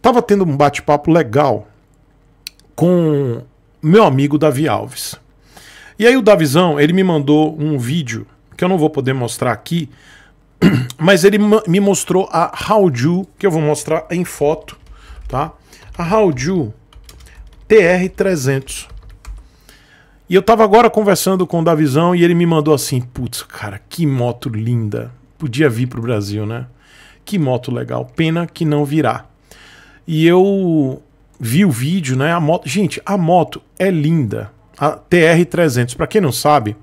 Tava tendo um bate-papo legal com meu amigo Davi Alves. E aí o Davizão, ele me mandou um vídeo que eu não vou poder mostrar aqui, mas ele me mostrou a Haoju, que eu vou mostrar em foto, tá? A Haoju TR300. E eu tava agora conversando com o Davizão e ele me mandou assim: "Putz, cara, que moto linda. Podia vir pro Brasil, né? Que moto legal. Pena que não virá." E eu vi o vídeo, né? A moto, gente, a moto é linda. A TR300, para quem não sabe,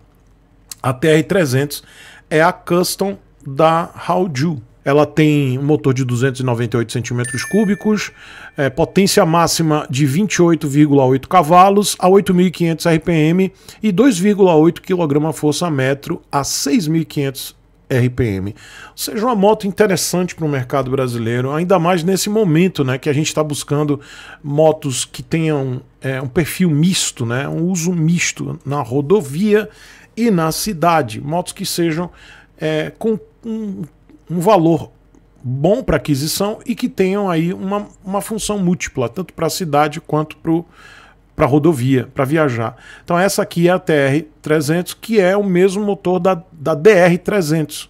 a TR300 é a custom da Haoju. Ela tem um motor de 298 centímetros cúbicos, é, potência máxima de 28,8 cavalos a 8.500 RPM e 2,8 kg-metro a 6.500 RPM. Seja uma moto interessante para o mercado brasileiro, ainda mais nesse momento, né, que a gente está buscando motos que tenham é, um perfil misto, né, um uso misto na rodovia e na cidade, motos que sejam é, com um, um valor bom para aquisição e que tenham aí uma, uma função múltipla, tanto para a cidade quanto para o para rodovia, para viajar. Então essa aqui é a TR-300, que é o mesmo motor da, da DR-300,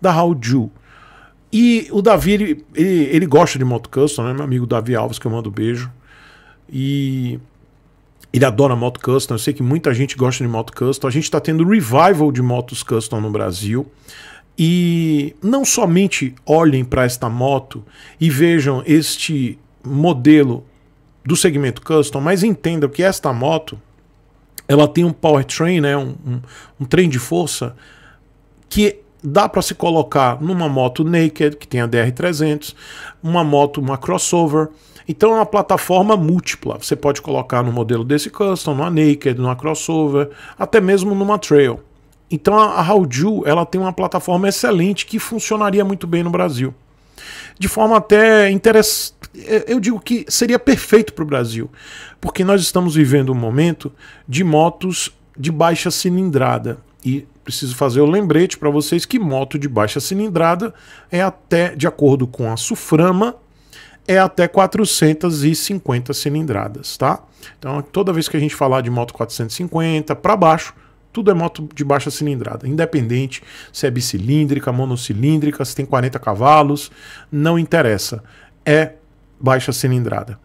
da Haoju. E o Davi, ele, ele, ele gosta de moto custom, né? meu amigo Davi Alves, que eu mando beijo. E ele adora moto custom, então eu sei que muita gente gosta de moto custom. Então, a gente está tendo revival de motos custom no Brasil. E não somente olhem para esta moto e vejam este modelo do segmento custom, mas entenda que esta moto ela tem um powertrain, né, um, um, um trem de força que dá para se colocar numa moto naked, que tem a DR300, uma moto, uma crossover. Então é uma plataforma múltipla. Você pode colocar no modelo desse custom, numa naked, numa crossover, até mesmo numa trail. Então a Haoju, ela tem uma plataforma excelente que funcionaria muito bem no Brasil de forma até interessante. Eh, eu digo que seria perfeito para o Brasil, porque nós estamos vivendo um momento de motos de baixa cilindrada. E preciso fazer o lembrete para vocês que moto de baixa cilindrada é até, de acordo com a Suframa, é até 450 cilindradas, tá? Então, toda vez que a gente falar de moto 450 para baixo, tudo é moto de baixa cilindrada, independente se é bicilíndrica, monocilíndrica, se tem 40 cavalos, não interessa. É baixa cilindrada.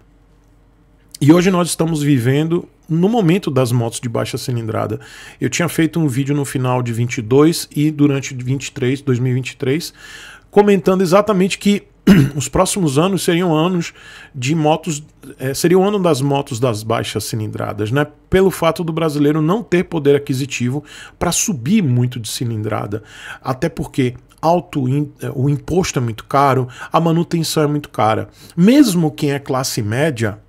E hoje nós estamos vivendo no momento das motos de baixa cilindrada. Eu tinha feito um vídeo no final de 22 e durante 23, 2023, comentando exatamente que os próximos anos seriam anos de motos, é, seria o ano das motos das baixas cilindradas, né? Pelo fato do brasileiro não ter poder aquisitivo para subir muito de cilindrada, até porque alto é, o imposto é muito caro, a manutenção é muito cara. Mesmo quem é classe média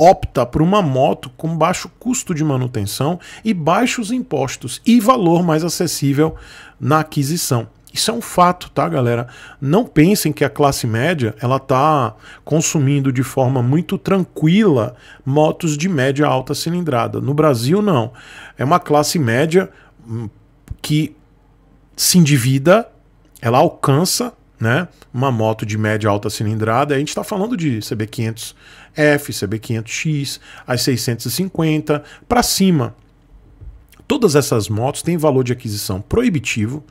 opta por uma moto com baixo custo de manutenção e baixos impostos e valor mais acessível na aquisição. Isso é um fato, tá, galera? Não pensem que a classe média ela tá consumindo de forma muito tranquila motos de média alta cilindrada. No Brasil não. É uma classe média hum, que se endivida, ela alcança, né, uma moto de média alta cilindrada. A gente está falando de CB500F, CB500X, as 650 para cima. Todas essas motos têm valor de aquisição proibitivo,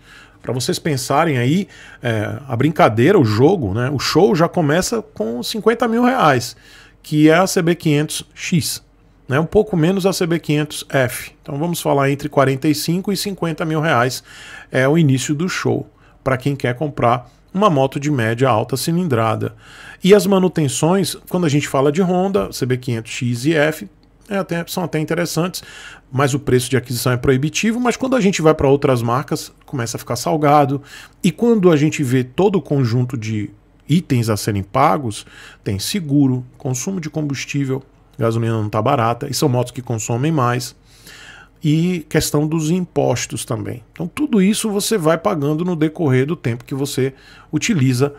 para vocês pensarem aí, é, a brincadeira, o jogo, né? O show já começa com 50 mil reais, que é a CB500X, né? Um pouco menos a CB500F. Então vamos falar entre 45 e 50 mil reais é o início do show para quem quer comprar uma moto de média alta cilindrada. E as manutenções, quando a gente fala de Honda, CB500X e F, é, são até interessantes, mas o preço de aquisição é proibitivo. Mas quando a gente vai para outras marcas, começa a ficar salgado. E quando a gente vê todo o conjunto de itens a serem pagos, tem seguro, consumo de combustível, gasolina não está barata, e são motos que consomem mais e questão dos impostos também. Então, tudo isso você vai pagando no decorrer do tempo que você utiliza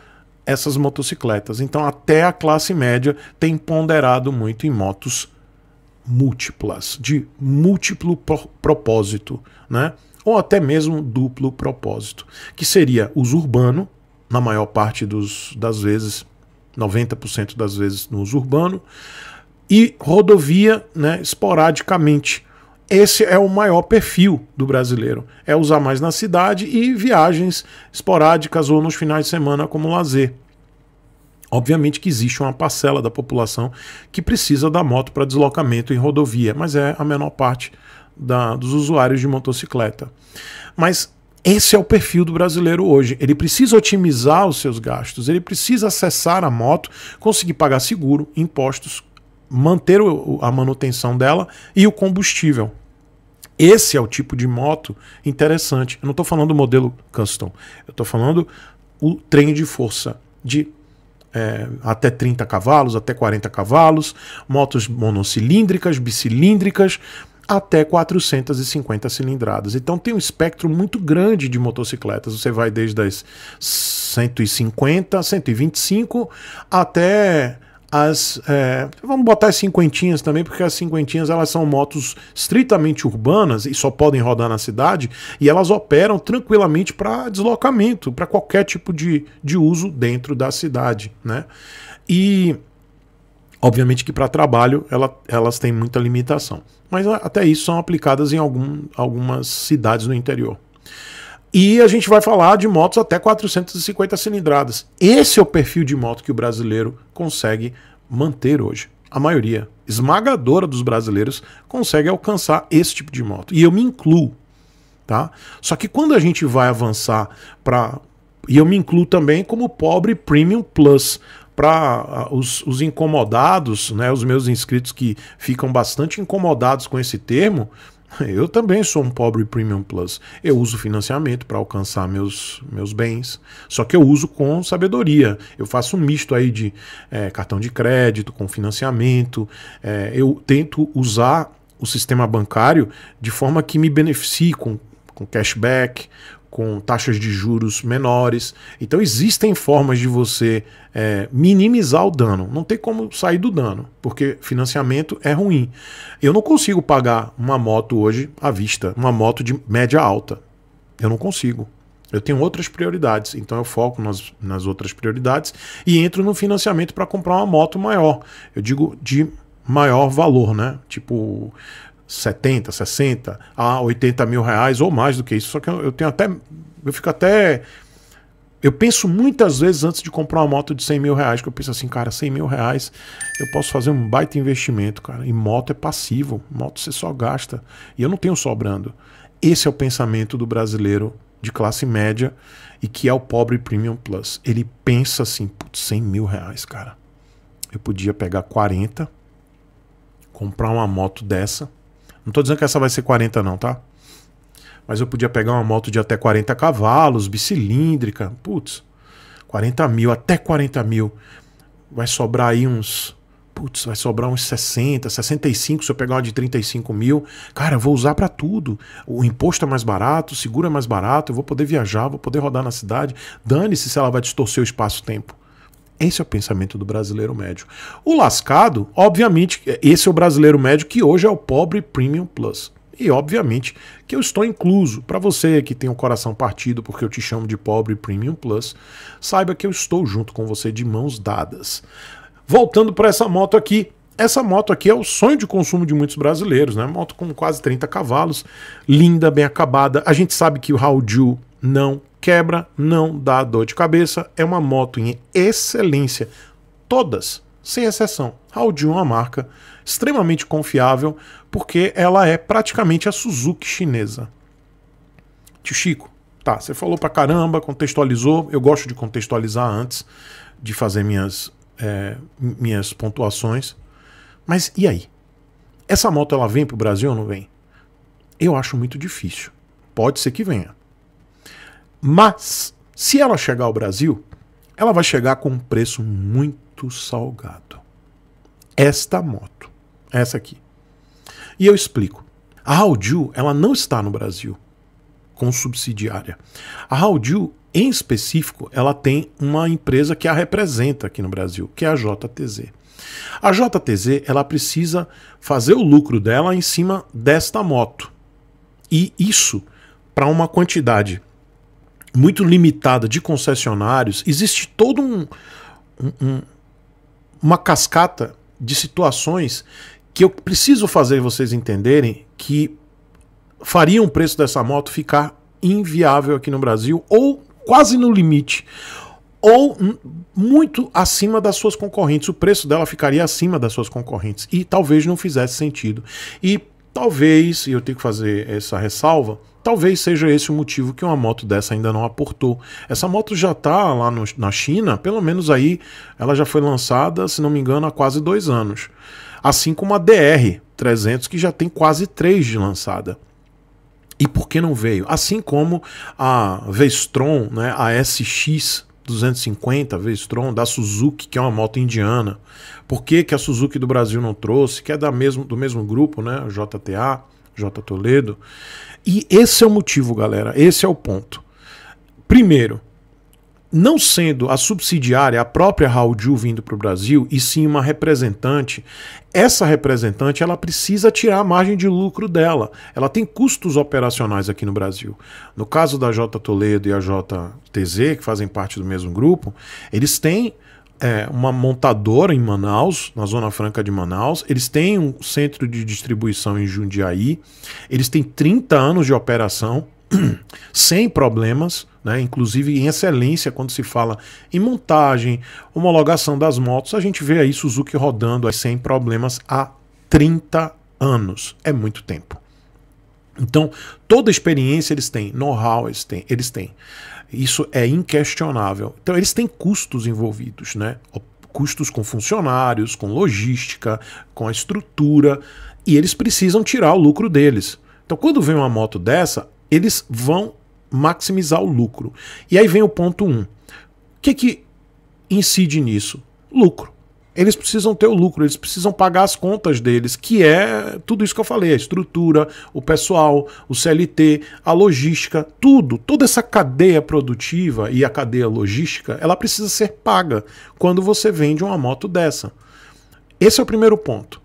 essas motocicletas. Então, até a classe média tem ponderado muito em motos múltiplas, de múltiplo propósito, né? ou até mesmo duplo propósito, que seria uso urbano, na maior parte dos, das vezes, 90% das vezes no uso urbano, e rodovia né, esporadicamente. Esse é o maior perfil do brasileiro. É usar mais na cidade e viagens esporádicas ou nos finais de semana como lazer. Obviamente que existe uma parcela da população que precisa da moto para deslocamento em rodovia, mas é a menor parte da, dos usuários de motocicleta. Mas esse é o perfil do brasileiro hoje. Ele precisa otimizar os seus gastos, ele precisa acessar a moto, conseguir pagar seguro, impostos, manter a manutenção dela e o combustível. Esse é o tipo de moto interessante. Eu não estou falando do modelo custom, eu estou falando o trem de força de é, até 30 cavalos, até 40 cavalos, motos monocilíndricas, bicilíndricas, até 450 cilindradas. Então tem um espectro muito grande de motocicletas. Você vai desde as 150, 125 até as. É, vamos botar as cinquentinhas também, porque as cinquentinhas elas são motos estritamente urbanas e só podem rodar na cidade, e elas operam tranquilamente para deslocamento, para qualquer tipo de, de uso dentro da cidade. Né? E Obviamente que para trabalho ela, elas têm muita limitação, mas até isso são aplicadas em algum, algumas cidades no interior. E a gente vai falar de motos até 450 cilindradas. Esse é o perfil de moto que o brasileiro consegue manter hoje. A maioria esmagadora dos brasileiros consegue alcançar esse tipo de moto. E eu me incluo, tá? Só que quando a gente vai avançar para e eu me incluo também como pobre premium plus para ah, os, os, incomodados, né, os meus inscritos que ficam bastante incomodados com esse termo, Eu também sou um pobre Premium Plus. Eu uso financiamento para alcançar meus, meus bens, só que eu uso com sabedoria. Eu faço um misto aí de é, cartão de crédito, com financiamento. É, eu tento usar o sistema bancário de forma que me beneficie com, com cashback, com taxas de juros menores. Então existem formas de você é, minimizar o dano. Não tem como sair do dano, porque financiamento é ruim. Eu não consigo pagar uma moto hoje à vista, uma moto de média alta. Eu não consigo. Eu tenho outras prioridades, então eu foco nas, nas outras prioridades e entro no financiamento para comprar uma moto maior. Eu digo de maior valor, né? Tipo 70, 60 a 80 mil reais ou mais do que isso. Só que eu tenho até. Eu fico até. Eu penso muitas vezes antes de comprar uma moto de 100 mil reais, que eu penso assim, cara, 100 mil reais eu posso fazer um baita investimento, cara. E moto é passivo, moto você só gasta. E eu não tenho sobrando. Esse é o pensamento do brasileiro de classe média e que é o pobre Premium Plus. Ele pensa assim, putz, 100 mil reais, cara. Eu podia pegar 40, comprar uma moto dessa não tô dizendo que essa vai ser 40 não, tá? Mas eu podia pegar uma moto de até 40 cavalos, bicilíndrica, putz, 40 mil, até 40 mil. Vai sobrar aí uns putz, vai sobrar uns 60, 65 se eu pegar uma de 35 mil. Cara, eu vou usar para tudo. O imposto é mais barato, o seguro é mais barato, eu vou poder viajar, vou poder rodar na cidade. Dane-se se ela vai distorcer o espaço-tempo. Esse é o pensamento do brasileiro médio. O lascado, obviamente, esse é o brasileiro médio que hoje é o pobre premium plus. E obviamente que eu estou incluso. Para você que tem o coração partido porque eu te chamo de pobre premium plus, saiba que eu estou junto com você de mãos dadas. Voltando para essa moto aqui, essa moto aqui é o sonho de consumo de muitos brasileiros, né? Moto com quase 30 cavalos, linda, bem acabada. A gente sabe que o Raul não quebra, não dá dor de cabeça, é uma moto em excelência. Todas, sem exceção. Audi é uma marca extremamente confiável porque ela é praticamente a Suzuki chinesa. Tio Chico, tá, você falou pra caramba, contextualizou, eu gosto de contextualizar antes de fazer minhas, é, minhas pontuações. Mas e aí? Essa moto ela vem pro Brasil ou não vem? Eu acho muito difícil. Pode ser que venha mas, se ela chegar ao Brasil, ela vai chegar com um preço muito salgado. Esta moto, essa aqui. E eu explico. A Raudil, ela não está no Brasil com subsidiária. A Raudil, em específico, ela tem uma empresa que a representa aqui no Brasil, que é a JTZ. A JTZ, ela precisa fazer o lucro dela em cima desta moto. E isso para uma quantidade muito limitada de concessionários, existe todo um, um, uma cascata de situações que eu preciso fazer vocês entenderem que faria o preço dessa moto ficar inviável aqui no Brasil ou quase no limite ou muito acima das suas concorrentes. O preço dela ficaria acima das suas concorrentes e talvez não fizesse sentido. E talvez, e eu tenho que fazer essa ressalva, Talvez seja esse o motivo que uma moto dessa ainda não aportou. Essa moto já está lá no, na China, pelo menos aí ela já foi lançada, se não me engano, há quase dois anos. Assim como a DR 300, que já tem quase três de lançada. E por que não veio? Assim como a Vestron, né, a SX 250 Vestron da Suzuki, que é uma moto indiana. Por que, que a Suzuki do Brasil não trouxe? Que é da mesmo, do mesmo grupo, né? JTA, J Toledo. E esse é o motivo, galera. Esse é o ponto. Primeiro, não sendo a subsidiária a própria Raul Ju vindo para o Brasil, e sim uma representante, essa representante ela precisa tirar a margem de lucro dela. Ela tem custos operacionais aqui no Brasil. No caso da J Toledo e a JTZ, que fazem parte do mesmo grupo, eles têm é, uma montadora em Manaus, na Zona Franca de Manaus. Eles têm um centro de distribuição em Jundiaí. Eles têm 30 anos de operação sem problemas, né? inclusive em excelência quando se fala em montagem, homologação das motos. A gente vê aí Suzuki rodando sem problemas há 30 anos. É muito tempo. Então, toda experiência eles têm, know-how eles têm. Eles têm. Isso é inquestionável. Então eles têm custos envolvidos, né? Custos com funcionários, com logística, com a estrutura, e eles precisam tirar o lucro deles. Então quando vem uma moto dessa, eles vão maximizar o lucro. E aí vem o ponto 1. Um. O que, é que incide nisso? Lucro eles precisam ter o lucro, eles precisam pagar as contas deles, que é tudo isso que eu falei: a estrutura, o pessoal, o CLT, a logística, tudo. Toda essa cadeia produtiva e a cadeia logística, ela precisa ser paga quando você vende uma moto dessa. Esse é o primeiro ponto.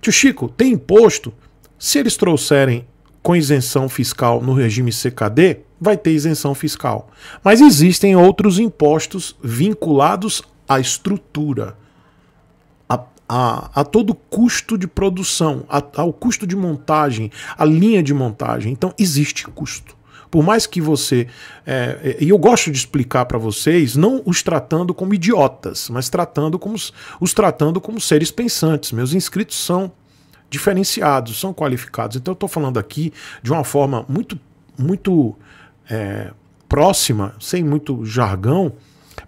Tio Chico, tem imposto? Se eles trouxerem com isenção fiscal no regime CKD, vai ter isenção fiscal. Mas existem outros impostos vinculados à estrutura a, a todo custo de produção, a, ao custo de montagem, a linha de montagem. Então, existe custo. Por mais que você. É, é e eu gosto de explicar para vocês, não os tratando como idiotas, mas tratando como, os tratando como seres pensantes. Meus inscritos são diferenciados, são qualificados. Então, eu estou falando aqui de uma forma muito, muito é, próxima, sem muito jargão,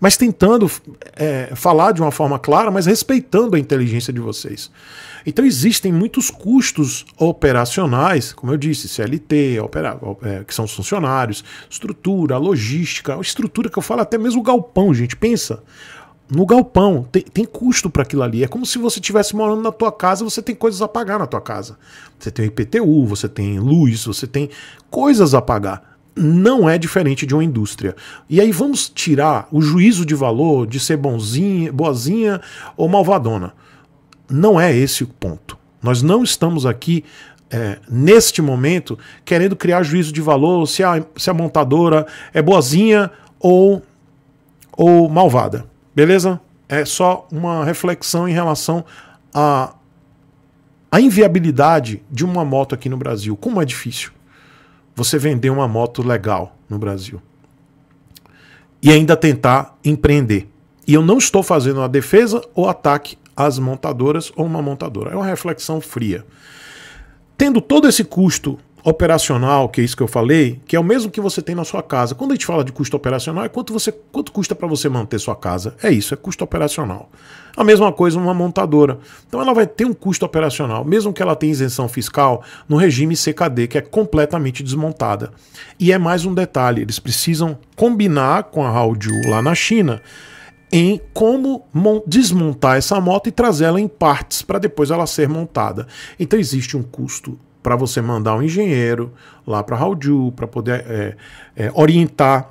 mas tentando é, falar de uma forma clara, mas respeitando a inteligência de vocês. Então existem muitos custos operacionais, como eu disse, CLT, opera, é, que são os funcionários, estrutura, logística, estrutura que eu falo até mesmo galpão, gente, pensa. No galpão tem, tem custo para aquilo ali. É como se você estivesse morando na tua casa, você tem coisas a pagar na tua casa. Você tem IPTU, você tem luz, você tem coisas a pagar não é diferente de uma indústria. E aí vamos tirar o juízo de valor de ser bonzinha, boazinha ou malvadona. Não é esse o ponto. Nós não estamos aqui é, neste momento querendo criar juízo de valor se a, se a montadora é boazinha ou, ou malvada. Beleza? É só uma reflexão em relação a a inviabilidade de uma moto aqui no Brasil. Como é difícil você vender uma moto legal no Brasil e ainda tentar empreender. E eu não estou fazendo uma defesa ou ataque às montadoras ou uma montadora. É uma reflexão fria. Tendo todo esse custo operacional, que é isso que eu falei, que é o mesmo que você tem na sua casa. Quando a gente fala de custo operacional, é quanto, você, quanto custa para você manter sua casa. É isso, é custo operacional. A mesma coisa uma montadora. Então ela vai ter um custo operacional, mesmo que ela tenha isenção fiscal, no regime CKD, que é completamente desmontada. E é mais um detalhe, eles precisam combinar com a Haoju lá na China em como desmontar essa moto e trazê-la em partes para depois ela ser montada. Então existe um custo para você mandar um engenheiro lá para Haldju, para poder é, é, orientar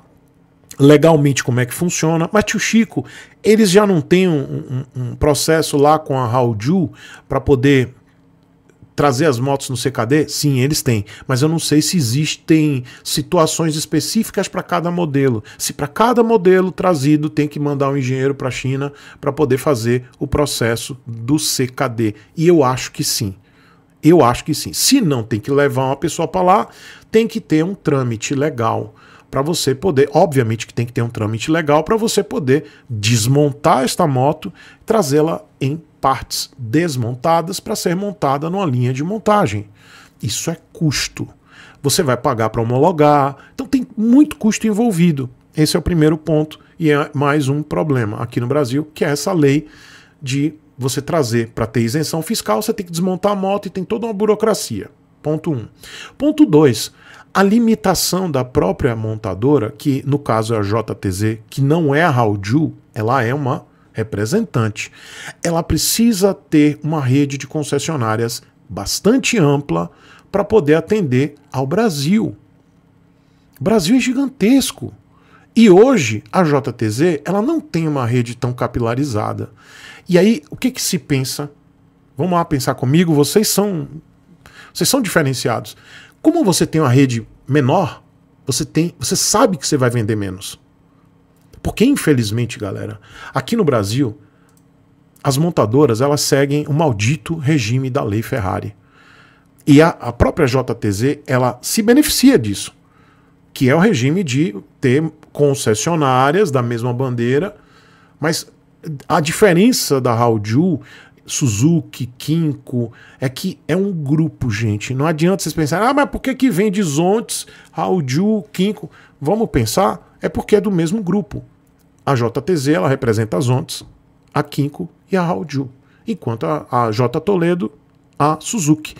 legalmente como é que funciona. Mas tio Chico, eles já não têm um, um, um processo lá com a Haldju para poder trazer as motos no CKD? Sim, eles têm, mas eu não sei se existem situações específicas para cada modelo. Se para cada modelo trazido tem que mandar um engenheiro para a China para poder fazer o processo do CKD. E eu acho que sim. Eu acho que sim. Se não tem que levar uma pessoa para lá, tem que ter um trâmite legal para você poder, obviamente que tem que ter um trâmite legal para você poder desmontar esta moto, trazê-la em partes desmontadas para ser montada numa linha de montagem. Isso é custo. Você vai pagar para homologar, então tem muito custo envolvido. Esse é o primeiro ponto e é mais um problema aqui no Brasil, que é essa lei de você trazer para ter isenção fiscal, você tem que desmontar a moto e tem toda uma burocracia. Ponto 1. Um. Ponto 2. A limitação da própria montadora, que no caso é a JTZ, que não é a Raudju, ela é uma representante. Ela precisa ter uma rede de concessionárias bastante ampla para poder atender ao Brasil. O Brasil é gigantesco. E hoje a JTZ ela não tem uma rede tão capilarizada. E aí o que, que se pensa? Vamos lá pensar comigo. Vocês são vocês são diferenciados. Como você tem uma rede menor, você tem você sabe que você vai vender menos. Porque infelizmente, galera, aqui no Brasil as montadoras elas seguem o maldito regime da lei Ferrari. E a, a própria JTZ ela se beneficia disso que é o regime de ter concessionárias da mesma bandeira, mas a diferença da Haoju, Suzuki, Kinko, é que é um grupo, gente. Não adianta vocês pensarem, ah, mas por que, que vem de Zontes, Haoju, Kinko? Vamos pensar, é porque é do mesmo grupo. A JTZ, ela representa as Zontes, a Kinko e a Haoju. Enquanto a, a J Toledo, a Suzuki.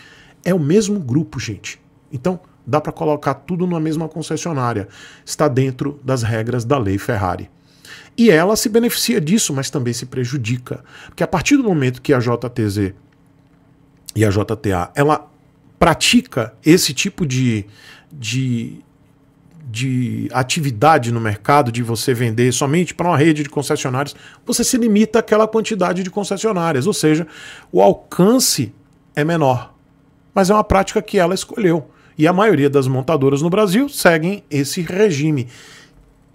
É o mesmo grupo, gente. Então, dá para colocar tudo numa mesma concessionária. Está dentro das regras da lei Ferrari. E ela se beneficia disso, mas também se prejudica. Porque a partir do momento que a JTZ e a JTA ela pratica esse tipo de, de, de atividade no mercado, de você vender somente para uma rede de concessionárias, você se limita àquela quantidade de concessionárias, ou seja, o alcance é menor. Mas é uma prática que ela escolheu. E a maioria das montadoras no Brasil seguem esse regime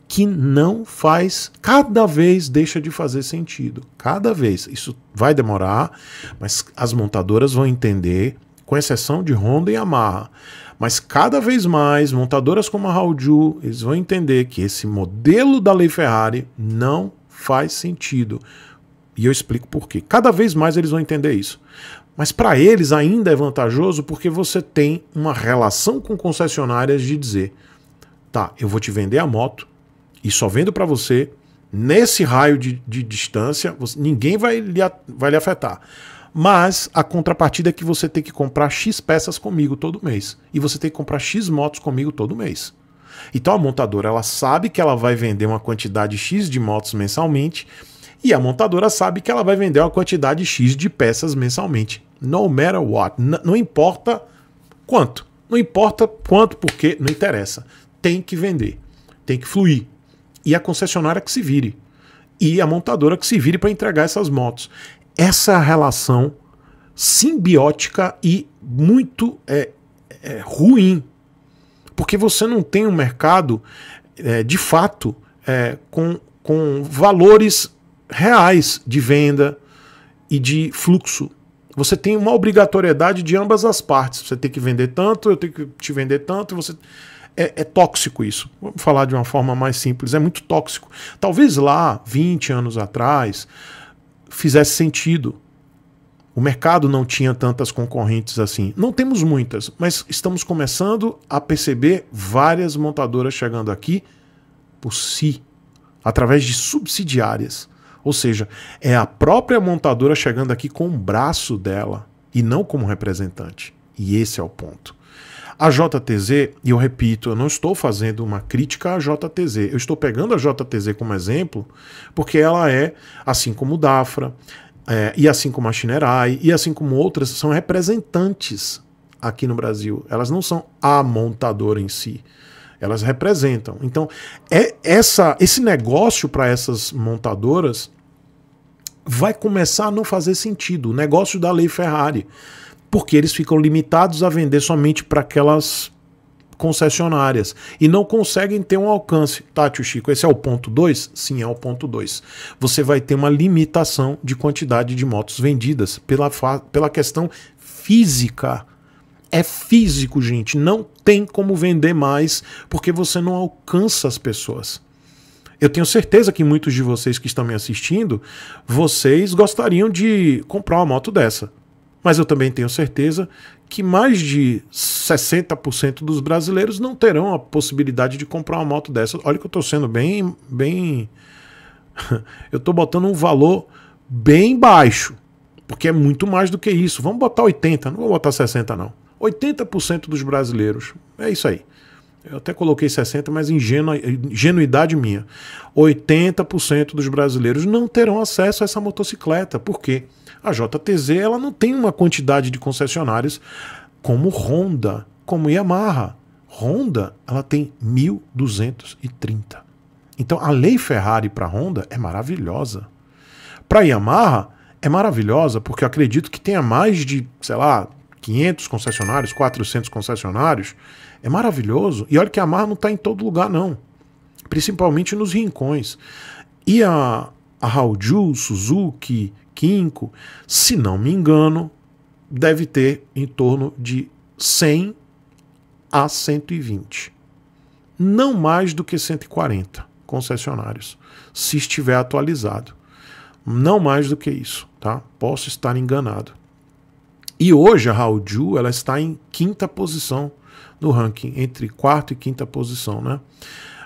que não faz, cada vez deixa de fazer sentido. Cada vez. Isso vai demorar, mas as montadoras vão entender, com exceção de Honda e Yamaha. Mas cada vez mais, montadoras como a Hauju, eles vão entender que esse modelo da Lei Ferrari não faz sentido. E eu explico por quê. Cada vez mais eles vão entender isso. Mas para eles ainda é vantajoso porque você tem uma relação com concessionárias de dizer: tá, eu vou te vender a moto e só vendo para você nesse raio de, de distância, você, ninguém vai lhe, vai lhe afetar. Mas a contrapartida é que você tem que comprar X peças comigo todo mês e você tem que comprar X motos comigo todo mês. Então a montadora ela sabe que ela vai vender uma quantidade X de motos mensalmente e a montadora sabe que ela vai vender uma quantidade X de peças mensalmente. No matter what. N não importa quanto. Não importa quanto, porque não interessa. Tem que vender. Tem que fluir. E a concessionária que se vire. E a montadora que se vire para entregar essas motos. Essa relação simbiótica e muito é, é, ruim. Porque você não tem um mercado, é, de fato, é, com, com valores reais de venda e de fluxo. Você tem uma obrigatoriedade de ambas as partes. Você tem que vender tanto, eu tenho que te vender tanto, você é, é, tóxico isso. Vamos falar de uma forma mais simples, é muito tóxico. Talvez lá, 20 anos atrás, fizesse sentido. O mercado não tinha tantas concorrentes assim. Não temos muitas, mas estamos começando a perceber várias montadoras chegando aqui por si, através de subsidiárias. Ou seja, é a própria montadora chegando aqui com o braço dela e não como representante. E esse é o ponto. A JTZ, e eu repito, eu não estou fazendo uma crítica à JTZ, eu estou pegando a JTZ como exemplo, porque ela é, assim como o Dafra, é, e assim como a Shinerai, e assim como outras, são representantes aqui no Brasil. Elas não são a montadora em si elas representam. Então, é essa, esse negócio para essas montadoras vai começar a não fazer sentido. O negócio da lei Ferrari. Porque eles ficam limitados a vender somente para aquelas concessionárias e não conseguem ter um alcance. Tá, tio Chico, esse é o ponto 2? Sim, é o ponto 2. Você vai ter uma limitação de quantidade de motos vendidas pela, pela questão física é físico, gente. Não tem como vender mais porque você não alcança as pessoas. Eu tenho certeza que muitos de vocês que estão me assistindo, vocês gostariam de comprar uma moto dessa. Mas eu também tenho certeza que mais de 60% dos brasileiros não terão a possibilidade de comprar uma moto dessa. Olha que eu estou sendo bem, bem eu estou botando um valor bem baixo, porque é muito mais do que isso. Vamos botar 80, não vou botar 60 não. 80% dos brasileiros, é isso aí. Eu até coloquei 60, mas ingenuidade minha. 80% dos brasileiros não terão acesso a essa motocicleta, porque a JTZ ela não tem uma quantidade de concessionários como Honda, como Yamaha. Honda, ela tem 1230. Então a lei Ferrari para Honda é maravilhosa. Para Yamaha é maravilhosa porque eu acredito que tenha mais de, sei lá, 500 concessionários, 400 concessionários. É maravilhoso. E olha que a Mar não está em todo lugar, não. Principalmente nos rincões. E a, a Haoju, Suzuki, Kinko, se não me engano, deve ter em torno de 100 a 120. Não mais do que 140 concessionários, se estiver atualizado. Não mais do que isso, tá? Posso estar enganado. E hoje a Raoju ela está em quinta posição no ranking, entre quarta e quinta posição, né?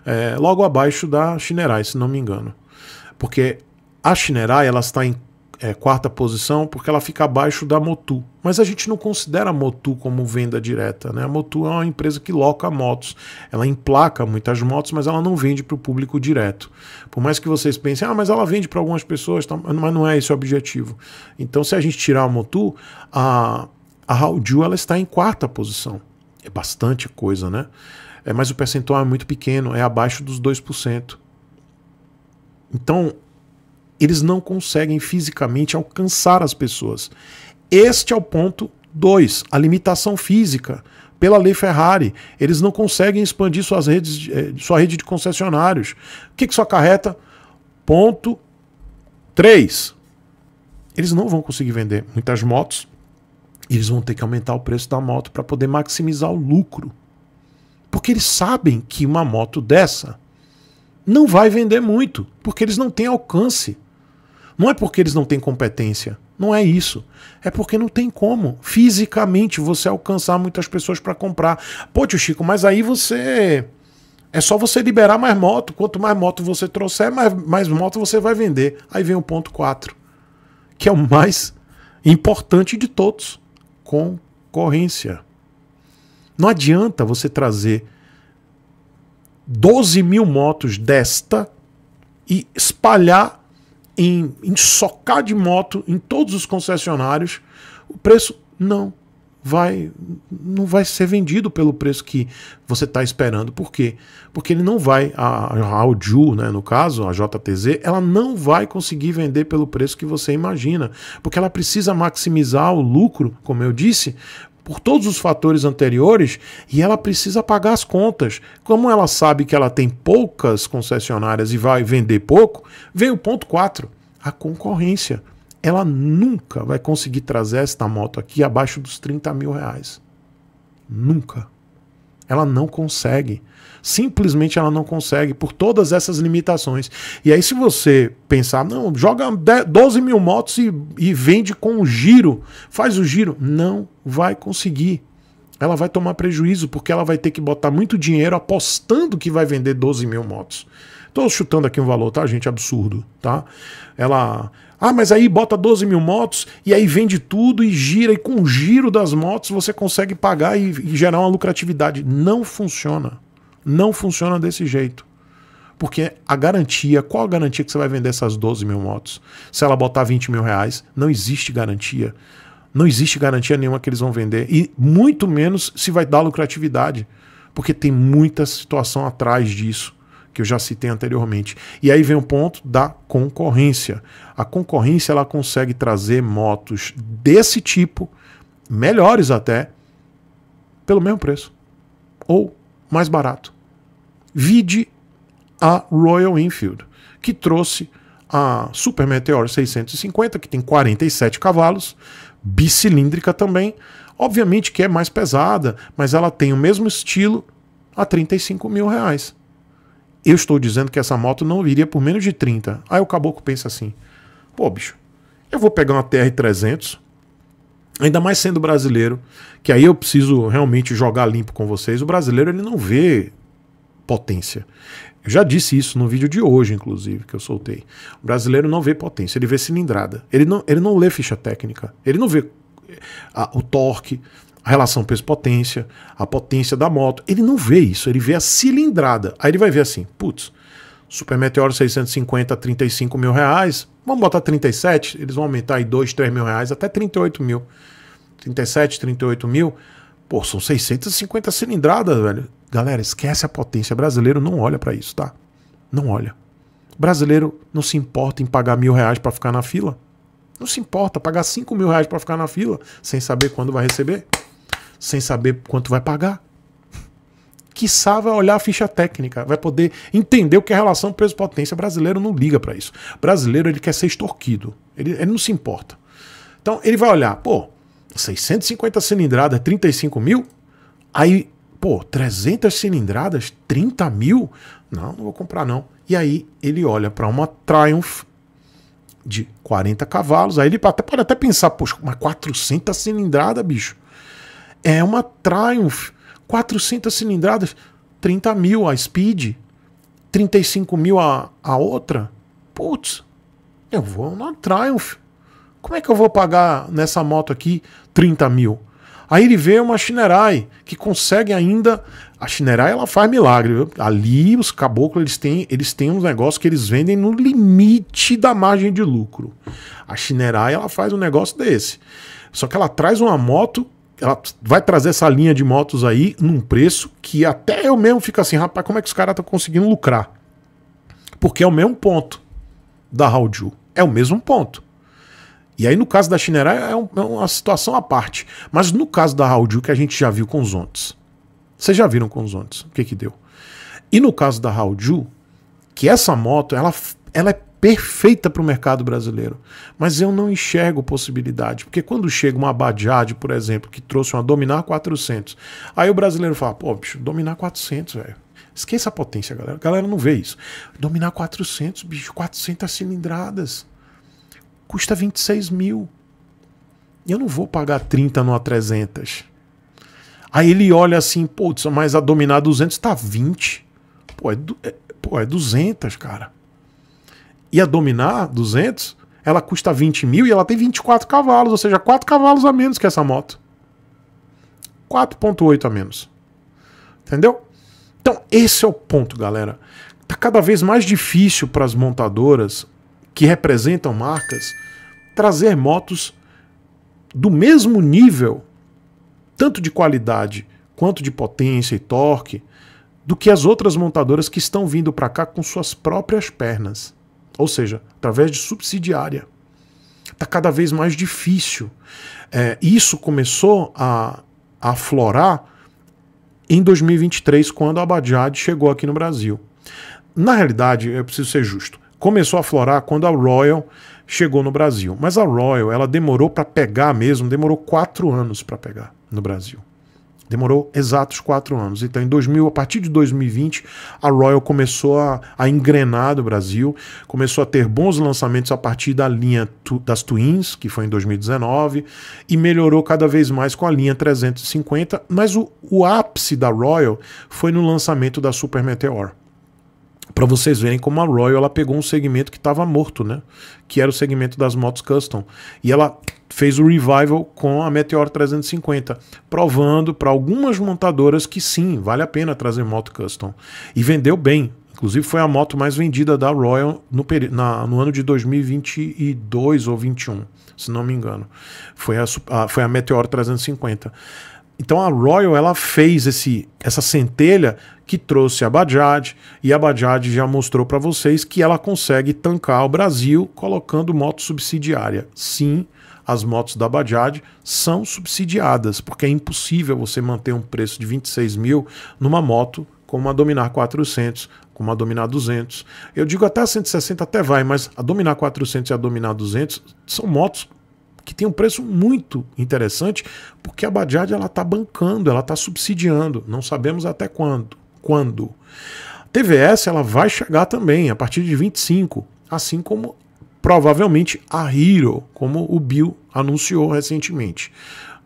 É, logo abaixo da Shinerai, se não me engano. Porque a Shinerai ela está em é, quarta posição, porque ela fica abaixo da Motu. Mas a gente não considera a Motu como venda direta. Né? A Motu é uma empresa que loca motos. Ela emplaca muitas motos, mas ela não vende para o público direto. Por mais que vocês pensem, ah, mas ela vende para algumas pessoas, tá? mas não é esse o objetivo. Então, se a gente tirar a Motu, a, a Haudiu, ela está em quarta posição. É bastante coisa, né? É, mas o percentual é muito pequeno, é abaixo dos 2%. Então, eles não conseguem fisicamente alcançar as pessoas. Este é o ponto 2, a limitação física. Pela lei Ferrari, eles não conseguem expandir suas redes, eh, sua rede de concessionários. O que, que isso acarreta? Ponto 3. Eles não vão conseguir vender muitas motos. Eles vão ter que aumentar o preço da moto para poder maximizar o lucro. Porque eles sabem que uma moto dessa não vai vender muito, porque eles não têm alcance. Não é porque eles não têm competência. Não é isso. É porque não tem como fisicamente você alcançar muitas pessoas para comprar. Pô, tio Chico, mas aí você. É só você liberar mais moto. Quanto mais moto você trouxer, mais, mais moto você vai vender. Aí vem o ponto 4, que é o mais importante de todos: concorrência. Não adianta você trazer 12 mil motos desta e espalhar em, em socar de moto em todos os concessionários, o preço não vai não vai ser vendido pelo preço que você está esperando. Por quê? Porque ele não vai, a, a Audio, né, no caso, a JTZ, ela não vai conseguir vender pelo preço que você imagina, porque ela precisa maximizar o lucro, como eu disse, por todos os fatores anteriores e ela precisa pagar as contas. Como ela sabe que ela tem poucas concessionárias e vai vender pouco, vem o ponto 4, a concorrência. Ela nunca vai conseguir trazer esta moto aqui abaixo dos 30 mil reais. Nunca. Ela não consegue. Simplesmente ela não consegue por todas essas limitações. E aí, se você pensar, não, joga 12 mil motos e, e vende com o giro, faz o giro, não vai conseguir. Ela vai tomar prejuízo porque ela vai ter que botar muito dinheiro apostando que vai vender 12 mil motos. Tô chutando aqui um valor, tá, gente? Absurdo, tá? Ela. Ah, mas aí bota 12 mil motos e aí vende tudo e gira, e com o giro das motos você consegue pagar e, e gerar uma lucratividade. Não funciona. Não funciona desse jeito. Porque a garantia, qual a garantia que você vai vender essas 12 mil motos? Se ela botar 20 mil reais, não existe garantia. Não existe garantia nenhuma que eles vão vender. E muito menos se vai dar lucratividade. Porque tem muita situação atrás disso que eu já citei anteriormente. E aí vem o ponto da concorrência. A concorrência ela consegue trazer motos desse tipo, melhores até, pelo mesmo preço ou mais barato. Vide a Royal Enfield, que trouxe a Super Meteor 650, que tem 47 cavalos, bicilíndrica também. Obviamente que é mais pesada, mas ela tem o mesmo estilo a 35 mil reais. Eu estou dizendo que essa moto não viria por menos de 30. Aí o caboclo pensa assim: pô, bicho, eu vou pegar uma TR-300, ainda mais sendo brasileiro, que aí eu preciso realmente jogar limpo com vocês. O brasileiro ele não vê potência. Eu já disse isso no vídeo de hoje, inclusive, que eu soltei. O brasileiro não vê potência, ele vê cilindrada. Ele não, ele não lê ficha técnica, ele não vê eh, a, o torque, a relação peso-potência, a potência da moto. Ele não vê isso, ele vê a cilindrada. Aí ele vai ver assim, putz, Super Meteoro 650 a 35 mil reais, vamos botar 37, eles vão aumentar aí 2, 3 mil reais, até 38 mil. 37, 38 mil, pô, são 650 cilindradas, velho. Galera, esquece a potência, brasileiro não olha para isso, tá? Não olha. Brasileiro não se importa em pagar mil reais para ficar na fila. Não se importa pagar 5 mil reais para ficar na fila sem saber quando vai receber sem saber quanto vai pagar. Quiçá vai olhar a ficha técnica, vai poder entender o que é a relação peso-potência. Brasileiro não liga para isso. Brasileiro ele quer ser extorquido, ele, ele não se importa. Então ele vai olhar, pô, 650 cilindradas, 35 mil? Aí, pô, 300 cilindradas, 30 mil? Não, não vou comprar não. E aí ele olha para uma Triumph de 40 cavalos, aí ele até, pode até pensar, poxa, uma 400 cilindrada, bicho. É uma Triumph, 400 cilindradas, 30 mil a Speed, 35 mil a, a outra. Putz, eu vou na Triumph. Como é que eu vou pagar nessa moto aqui 30 mil? Aí ele vê uma Shinerai, que consegue ainda. A Shinerai ela faz milagre. Viu? Ali os caboclos eles têm, eles têm uns negócios que eles vendem no limite da margem de lucro. A Shinerai ela faz um negócio desse. Só que ela traz uma moto ela vai trazer essa linha de motos aí num preço que até eu mesmo fico assim, rapaz, como é que os caras estão conseguindo lucrar? Porque é o mesmo ponto da Haoju. É o mesmo ponto. E aí, no caso da Shinerai, é, um, é, uma situação à parte. Mas no caso da Haoju, que a gente já viu com os ontes. Vocês já viram com os ontes o que que deu. E no caso da Haoju, que essa moto, ela, ela é perfeita para o mercado brasileiro. Mas eu não enxergo possibilidade, porque quando chega uma Bajaj, por exemplo, que trouxe uma Dominar 400, aí o brasileiro fala, pô, bicho, Dominar 400, velho. Esqueça a potência, galera. A galera não vê isso. Dominar 400, bicho, 400 cilindradas. Custa 26 mil. Eu não vou pagar 30 numa 300. Aí ele olha assim, putz, mas a dominar 200 tá 20. Pô, é, é, pô, é 200, cara ia dominar 200, ela custa 20 mil e ela tem 24 cavalos, ou seja, 4 cavalos a menos que essa moto. 4,8 a menos. Entendeu? Então, esse é o ponto, galera. Tá cada vez mais difícil para as montadoras que representam marcas trazer motos do mesmo nível, tanto de qualidade quanto de potência e torque, do que as outras montadoras que estão vindo para cá com suas próprias pernas ou seja, através de subsidiária. Está cada vez mais difícil. É, isso começou a aflorar em 2023, quando a Abadjad chegou aqui no Brasil. Na realidade, eu preciso ser justo, começou a aflorar quando a Royal chegou no Brasil. Mas a Royal, ela demorou para pegar mesmo, demorou quatro anos para pegar no Brasil. Demorou exatos quatro anos. Então, em 2000, a partir de 2020, a Royal começou a, a engrenar do Brasil, começou a ter bons lançamentos a partir da linha tu, das Twins, que foi em 2019, e melhorou cada vez mais com a linha 350. Mas o, o ápice da Royal foi no lançamento da Super Meteor para vocês verem como a Royal ela pegou um segmento que estava morto, né? Que era o segmento das motos custom. E ela fez o revival com a Meteor 350, provando para algumas montadoras que sim, vale a pena trazer moto custom. E vendeu bem. Inclusive foi a moto mais vendida da Royal no, na, no ano de 2022 ou 21, se não me engano. Foi a, a, foi a Meteor 350. Então a Royal ela fez esse, essa centelha que trouxe a Bajaj e a Bajaj já mostrou para vocês que ela consegue tancar o Brasil colocando moto subsidiária. Sim, as motos da Bajaj são subsidiadas, porque é impossível você manter um preço de 26 mil numa moto como a Dominar 400, como a Dominar 200. Eu digo até a 160 até vai, mas a Dominar 400 e a Dominar 200 são motos que tem um preço muito interessante, porque a Bajaj ela está bancando, ela está subsidiando, não sabemos até quando. Quando? TVS ela vai chegar também a partir de 25, assim como provavelmente a Hero, como o Bill anunciou recentemente.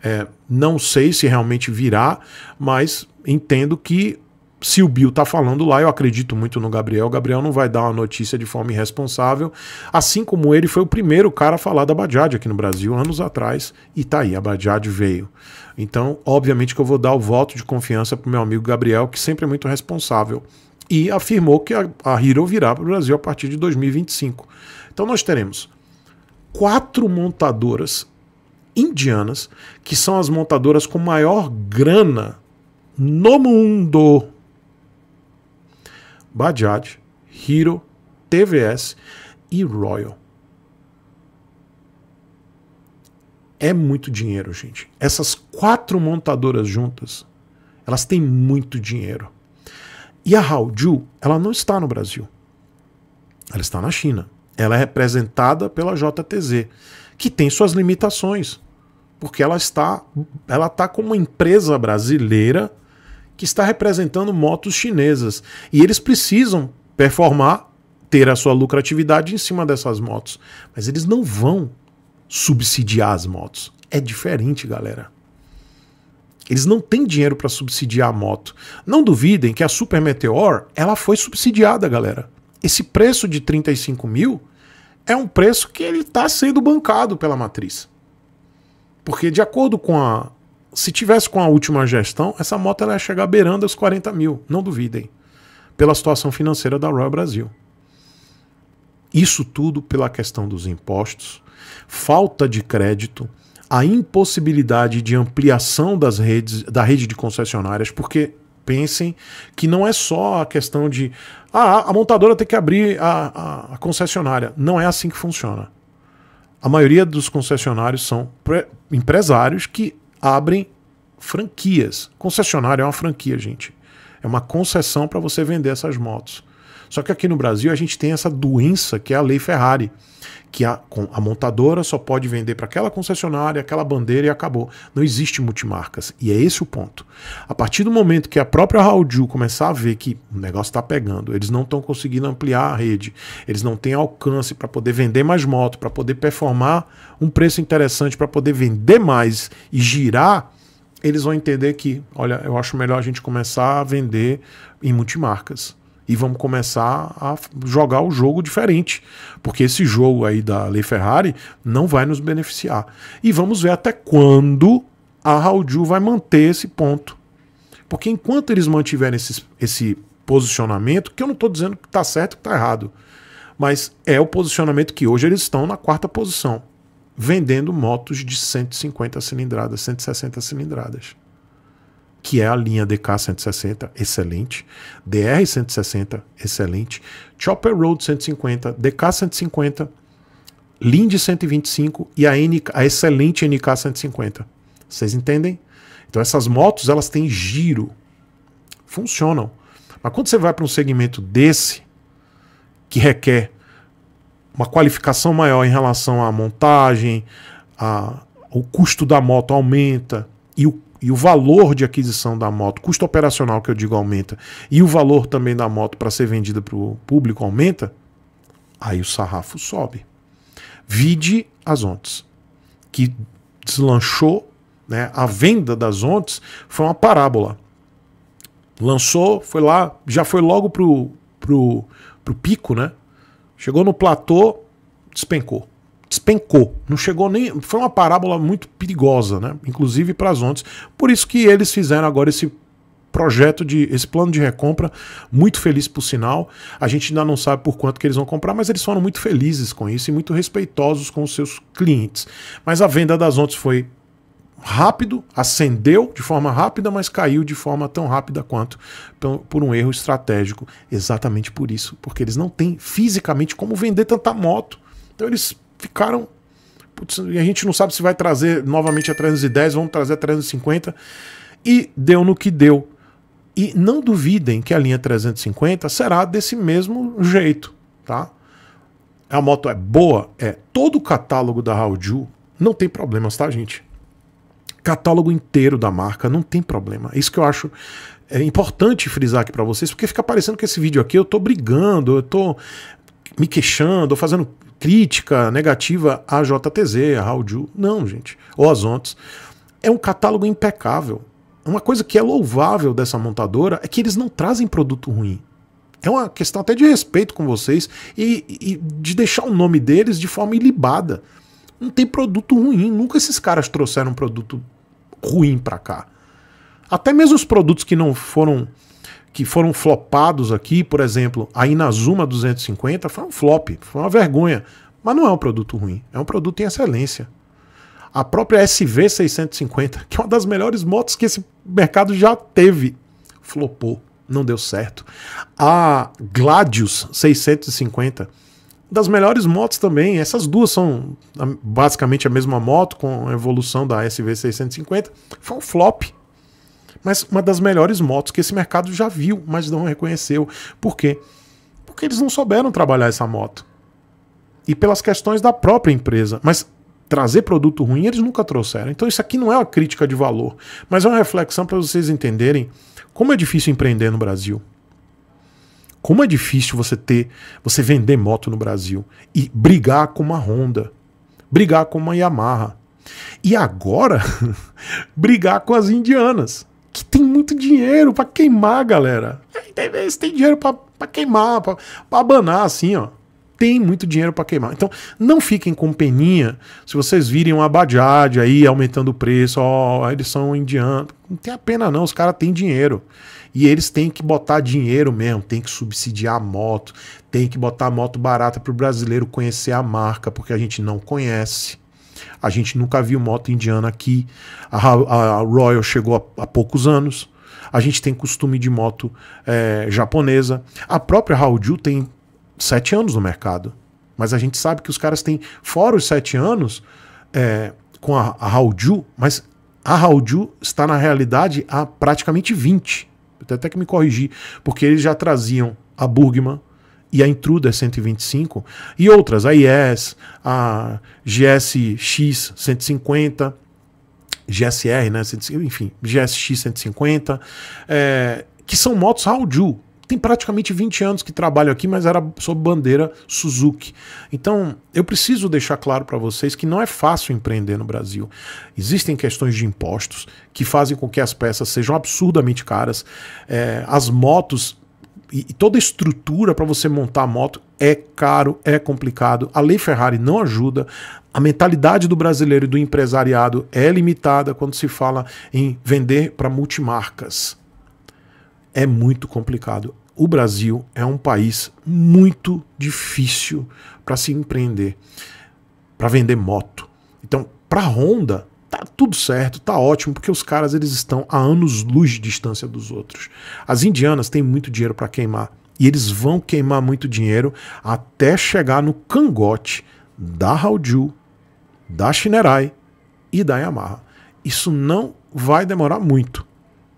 É, não sei se realmente virá, mas entendo que se o Bill tá falando lá, eu acredito muito no Gabriel. O Gabriel não vai dar uma notícia de forma irresponsável, assim como ele foi o primeiro cara a falar da Bajaj aqui no Brasil anos atrás, e tá aí, a Bajaj veio. Então, obviamente que eu vou dar o voto de confiança pro meu amigo Gabriel, que sempre é muito responsável, e afirmou que a, a Hero virá para o Brasil a partir de 2025. Então nós teremos quatro montadoras indianas, que são as montadoras com maior grana no mundo Bajaj, Hero, TVS e Royal. É muito dinheiro, gente. Essas quatro montadoras juntas, elas têm muito dinheiro. E a Haoju, ela não está no Brasil. Ela está na China. Ela é representada pela JTZ, que tem suas limitações, porque ela está, ela está com uma empresa brasileira que está representando motos chinesas. E eles precisam performar, ter a sua lucratividade em cima dessas motos. Mas eles não vão subsidiar as motos. É diferente, galera. Eles não têm dinheiro para subsidiar a moto. Não duvidem que a Super Meteor ela foi subsidiada, galera. Esse preço de 35 mil é um preço que ele está sendo bancado pela matriz. Porque de acordo com a se tivesse com a última gestão, essa moto ela ia chegar beirando os 40 mil, não duvidem, pela situação financeira da Royal Brasil. Isso tudo pela questão dos impostos, falta de crédito, a impossibilidade de ampliação das redes, da rede de concessionárias, porque pensem que não é só a questão de ah, a montadora tem que abrir a, a, a concessionária. Não é assim que funciona. A maioria dos concessionários são empresários que abrem franquias. Concessionário é uma franquia, gente. É uma concessão para você vender essas motos. Só que aqui no Brasil a gente tem essa doença que é a Lei Ferrari, que a, a montadora só pode vender para aquela concessionária, aquela bandeira e acabou. Não existe multimarcas. E é esse o ponto. A partir do momento que a própria Raudil começar a ver que o negócio está pegando, eles não estão conseguindo ampliar a rede, eles não têm alcance para poder vender mais moto, para poder performar um preço interessante, para poder vender mais e girar eles vão entender que, olha, eu acho melhor a gente começar a vender em multimarcas e vamos começar a jogar o jogo diferente, porque esse jogo aí da Lei Ferrari não vai nos beneficiar. E vamos ver até quando a Raul Ju vai manter esse ponto. Porque enquanto eles mantiverem esse, esse posicionamento, que eu não estou dizendo que está certo que está errado, mas é o posicionamento que hoje eles estão na quarta posição, vendendo motos de 150 cilindradas, 160 cilindradas que é a linha DK160, excelente, DR160, excelente, Chopper Road 150, DK150, Linde 125 e a, NK, a excelente NK150. Vocês entendem? Então essas motos, elas têm giro, funcionam. Mas quando você vai para um segmento desse, que requer uma qualificação maior em relação à montagem, a, o custo da moto aumenta e o e o valor de aquisição da moto, custo operacional que eu digo aumenta, e o valor também da moto para ser vendida para o público aumenta, aí o sarrafo sobe. Vide as ontes, que deslanchou, né? a venda das ontes foi uma parábola. Lançou, foi lá, já foi logo pro, pro, pro pico, né? Chegou no platô, despencou despencou. Não chegou nem. Foi uma parábola muito perigosa, né? Inclusive para as ondas. Por isso que eles fizeram agora esse projeto de esse plano de recompra muito feliz por sinal a gente ainda não sabe por quanto que eles vão comprar mas eles foram muito felizes com isso e muito respeitosos com os seus clientes mas a venda das ondas foi rápido, ascendeu de forma rápida, mas caiu de forma tão rápida quanto por um erro estratégico. Exatamente por isso, porque eles não têm fisicamente como vender tanta moto. Então eles ficaram. Putz, e a gente não sabe se vai trazer novamente a 310, vamos trazer a 350. E deu no que deu. E não duvidem que a linha 350 será desse mesmo jeito, tá? A moto é boa, é. Todo o catálogo da Raoju não tem problemas, tá, gente? Catálogo inteiro da marca não tem problema. É isso que eu acho é importante frisar aqui para vocês, porque fica parecendo que esse vídeo aqui eu tô brigando, eu tô me queixando, tô fazendo crítica negativa à JTZ, à Raul Não, gente. Ou às Ontes. É um catálogo impecável. Uma coisa que é louvável dessa montadora é que eles não trazem produto ruim. É uma questão até de respeito com vocês e, e de deixar o nome deles de forma ilibada. Não tem produto ruim. Nunca esses caras trouxeram produto ruim para cá. Até mesmo os produtos que não foram que foram flopados aqui, por exemplo, a Inazuma 250 foi um flop, foi uma vergonha, mas não é um produto ruim, é um produto em excelência. A própria SV 650, que é uma das melhores motos que esse mercado já teve, flopou, não deu certo. A Gladius 650 das melhores motos também. Essas duas são basicamente a mesma moto, com a evolução da SV650. Foi um flop mas uma das melhores motos que esse mercado já viu, mas não reconheceu. Por quê? Porque eles não souberam trabalhar essa moto. E pelas questões da própria empresa. Mas trazer produto ruim eles nunca trouxeram. Então isso aqui não é uma crítica de valor, mas é uma reflexão para vocês entenderem como é difícil empreender no Brasil. Como é difícil você ter, você vender moto no Brasil e brigar com uma Honda, brigar com uma Yamaha. E agora, brigar com as indianas que tem muito dinheiro para queimar, galera. É, é, eles têm dinheiro para queimar, para abanar, assim, ó. Tem muito dinheiro para queimar. Então, não fiquem com peninha se vocês virem uma Bajaj aí aumentando o preço, ó, eles são indianos. Não tem a pena, não, os caras têm dinheiro. E eles têm que botar dinheiro mesmo, tem que subsidiar a moto, tem que botar a moto barata para o brasileiro conhecer a marca, porque a gente não conhece. A gente nunca viu moto indiana aqui. A, a Royal chegou há poucos anos. A gente tem costume de moto é, japonesa. A própria Hauju tem sete anos no mercado. Mas a gente sabe que os caras têm, fora os sete anos, é, com a, a Hauju, mas a Hauju está na realidade há praticamente 20. Eu até que me corrigir, porque eles já traziam a Burgman, e a Intruder 125, e outras, a IS, a GSX 150, GSR, né, enfim, GSX 150, é, que são motos Hauju. Tem praticamente 20 anos que trabalho aqui, mas era sob bandeira Suzuki. Então, eu preciso deixar claro para vocês que não é fácil empreender no Brasil. Existem questões de impostos que fazem com que as peças sejam absurdamente caras. É, as motos e, e toda estrutura para você montar a moto é caro, é complicado. A lei Ferrari não ajuda. A mentalidade do brasileiro e do empresariado é limitada quando se fala em vender para multimarcas. É muito complicado. O Brasil é um país muito difícil para se empreender, para vender moto. Então, para a Honda, tá tudo certo, tá ótimo, porque os caras eles estão a anos luz de distância dos outros. As indianas têm muito dinheiro para queimar e eles vão queimar muito dinheiro até chegar no cangote da Hauju, da Shinerai e da Yamaha. Isso não vai demorar muito.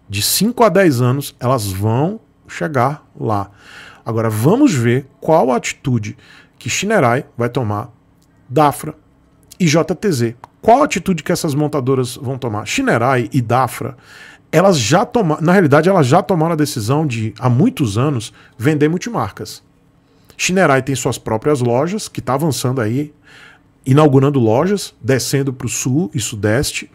De 5 a 10 anos elas vão chegar lá. Agora vamos ver qual a atitude que Shinerai vai tomar, Dafra e JTZ, qual a atitude que essas montadoras vão tomar? Shinerai e Dafra, elas já tomaram, na realidade, elas já tomaram a decisão de, há muitos anos, vender multimarcas. Shinerai tem suas próprias lojas, que está avançando aí, inaugurando lojas, descendo para o sul e sudeste,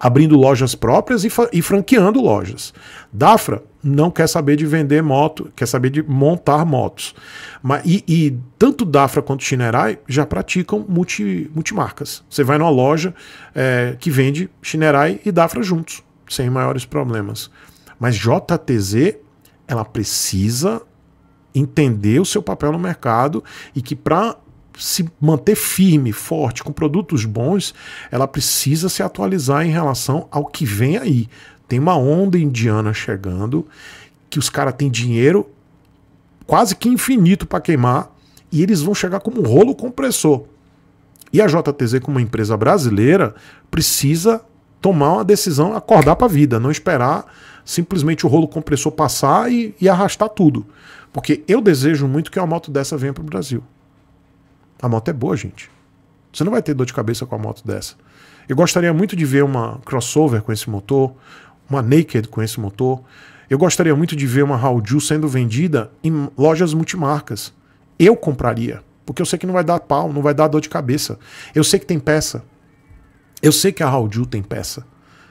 abrindo lojas próprias e, e franqueando lojas. Dafra não quer saber de vender moto, quer saber de montar motos. Mas, e, e tanto Dafra quanto Shinerai já praticam multi, multimarcas. Você vai numa loja é, que vende Shinerai e Dafra juntos, sem maiores problemas. Mas JTZ, ela precisa entender o seu papel no mercado e que para se manter firme, forte, com produtos bons, ela precisa se atualizar em relação ao que vem aí, tem uma onda indiana chegando que os caras têm dinheiro quase que infinito para queimar e eles vão chegar como um rolo compressor. E a JTZ, como uma empresa brasileira, precisa tomar uma decisão, acordar para a vida, não esperar simplesmente o rolo compressor passar e, e, arrastar tudo. Porque eu desejo muito que uma moto dessa venha para o Brasil. A moto é boa, gente. Você não vai ter dor de cabeça com a moto dessa. Eu gostaria muito de ver uma crossover com esse motor, uma Naked com esse motor. Eu gostaria muito de ver uma Hauju sendo vendida em lojas multimarcas. Eu compraria, porque eu sei que não vai dar pau, não vai dar dor de cabeça. Eu sei que tem peça. Eu sei que a Hauju tem peça.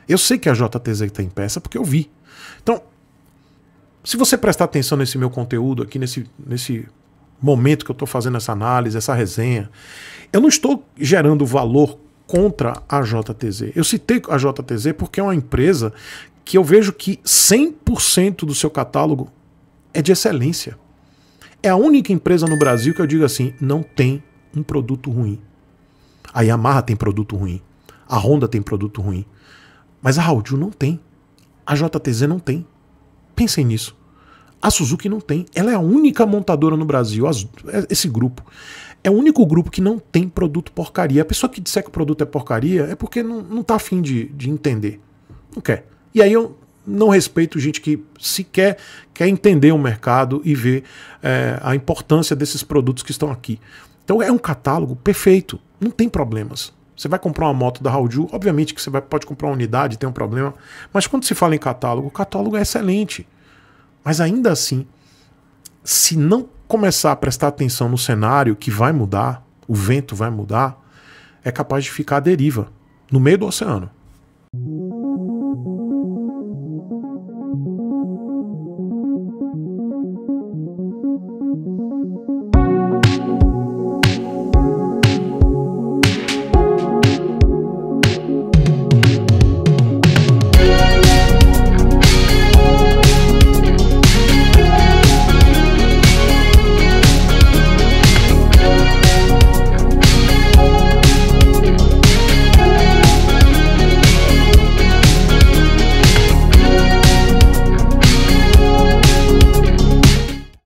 Eu sei que a JTZ tem peça porque eu vi. Então, se você prestar atenção nesse meu conteúdo aqui, nesse, nesse momento que eu estou fazendo essa análise, essa resenha, eu não estou gerando valor contra a JTZ. Eu citei a JTZ porque é uma empresa que eu vejo que 100% do seu catálogo é de excelência. É a única empresa no Brasil que eu digo assim, não tem um produto ruim. A Yamaha tem produto ruim, a Honda tem produto ruim, mas a Audio não tem, a JTZ não tem. Pensem nisso. A Suzuki não tem. Ela é a única montadora no Brasil, as, é, esse grupo. É o único grupo que não tem produto porcaria. A pessoa que disser que o produto é porcaria é porque não, não tá afim de, de entender. Não quer. E aí eu não respeito gente que sequer quer entender o mercado e ver é, a importância desses produtos que estão aqui. Então é um catálogo perfeito, não tem problemas. Você vai comprar uma moto da Raul obviamente que você vai, pode comprar uma unidade, tem um problema, mas quando se fala em catálogo, o catálogo é excelente. Mas ainda assim, se não começar a prestar atenção no cenário que vai mudar, o vento vai mudar, é capaz de ficar à deriva, no meio do oceano.